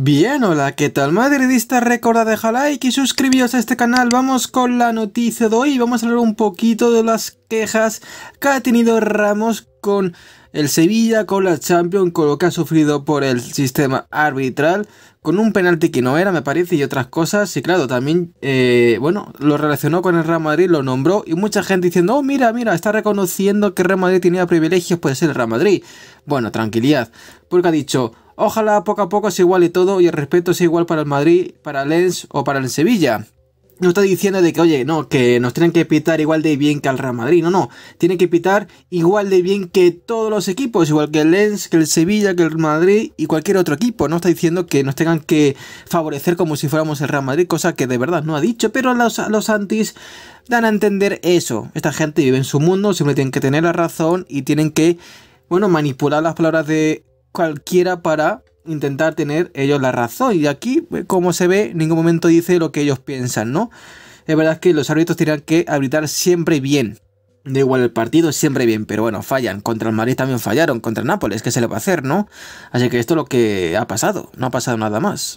Bien, hola, ¿qué tal madridista? recuerda dejar like y suscribiros a este canal. Vamos con la noticia de hoy. Vamos a hablar un poquito de las quejas que ha tenido Ramos con el Sevilla, con la Champions, con lo que ha sufrido por el sistema arbitral, con un penalti que no era, me parece, y otras cosas. Y claro, también, eh, bueno, lo relacionó con el Real Madrid, lo nombró, y mucha gente diciendo, oh, mira, mira, está reconociendo que el Real Madrid tenía privilegios puede ser el Real Madrid. Bueno, tranquilidad, porque ha dicho... Ojalá poco a poco sea igual y todo y el respeto sea igual para el Madrid, para el Lens o para el Sevilla. No está diciendo de que, oye, no, que nos tienen que pitar igual de bien que al Real Madrid. No, no. Tienen que pitar igual de bien que todos los equipos. Igual que el Lens, que el Sevilla, que el Madrid y cualquier otro equipo. No está diciendo que nos tengan que favorecer como si fuéramos el Real Madrid. Cosa que de verdad no ha dicho. Pero los, los antis dan a entender eso. Esta gente vive en su mundo. Siempre tienen que tener la razón y tienen que, bueno, manipular las palabras de cualquiera para intentar tener ellos la razón. Y aquí, pues, como se ve, en ningún momento dice lo que ellos piensan, ¿no? Es verdad que los árbitros tienen que arbitrar siempre bien. Da igual el partido, siempre bien, pero bueno, fallan. Contra el Madrid también fallaron, contra el Nápoles, ¿qué se le va a hacer, no? Así que esto es lo que ha pasado, no ha pasado nada más.